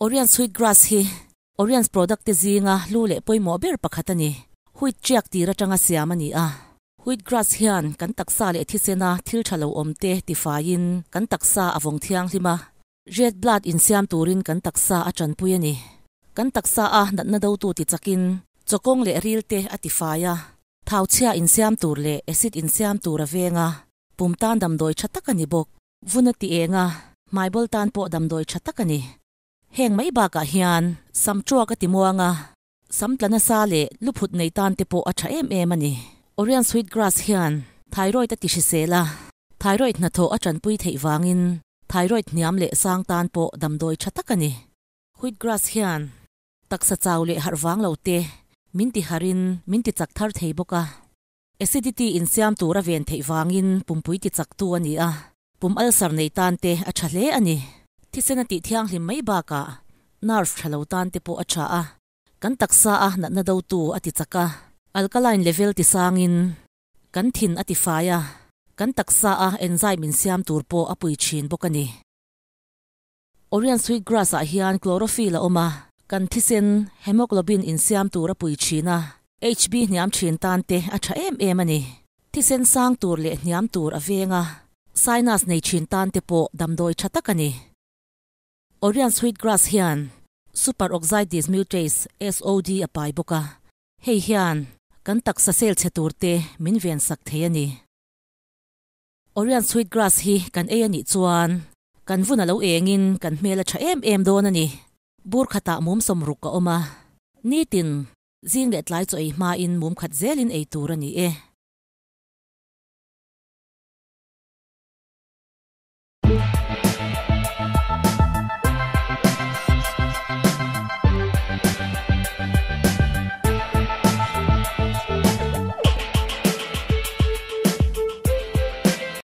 Orient sweet grass hi Orient product zi nga lu le poi mo ber pakhat ani wheat jack ti ratanga siam ani a wheat grass hian kan taksa le thi sena thil thalo omte ti fain kan taksa awong thiang hlima red blood in siam turin kan taksa a kan taksa a nat na ti chakin chokong le ril te a ti faya thau chia in tur le acid in siam tur a venga pum tan dam chatakani bok vunati enga mai bol tan po dam chatakani heng mai ba ka hian sam chua ka timuanga sam tlana sa le luphut nei tan te po atha em em ani orian sweet grass hian thyroid ta ti shi la, thyroid na tho atran pui thei wangin thyroid niam le sang tan po damdoi thatakani sweet grass hian taksa chaw le te, lote ti harin minti chak thar thei boka acidity in siam tura ven thei wangin pumpui ti chak tu ani a pum alsar nei tan te atha le ani tan tắc tắc alkaline level sang in, enzyme chín ที่เส้นติเที่ยงหิมไม่บากะนาร์ฟฮัลโหลตันติปอัชชากันตักซาอะนัดนาดาวตูอติจักะอัลกาไลน์เลเวลติสางินกันทินอติฟายะกันตักซาอะเอนไซมินซิมตูรโปอปุยชินบกันี Orient sweet grass a ah hian chlorophyll a oma kan thisin hemoglobin in siam tura pui china hb niam chín tan te a tha em em ani thisin sang tur le niam tur a venga sinus nei chin tan te po damdoi thatakani Orion Sweetgrass hian super oxides mutase SOD apai boka hei hian kan tak sa sel che tur te min ven sak the ani Orion Sweetgrass hi kan e ani chuan kan vuna lo engin kan hmela tha em em don ani bur khata mum som ruka oma nitin zing let lai choi ma in mum khat zelin ei tur ani e eh.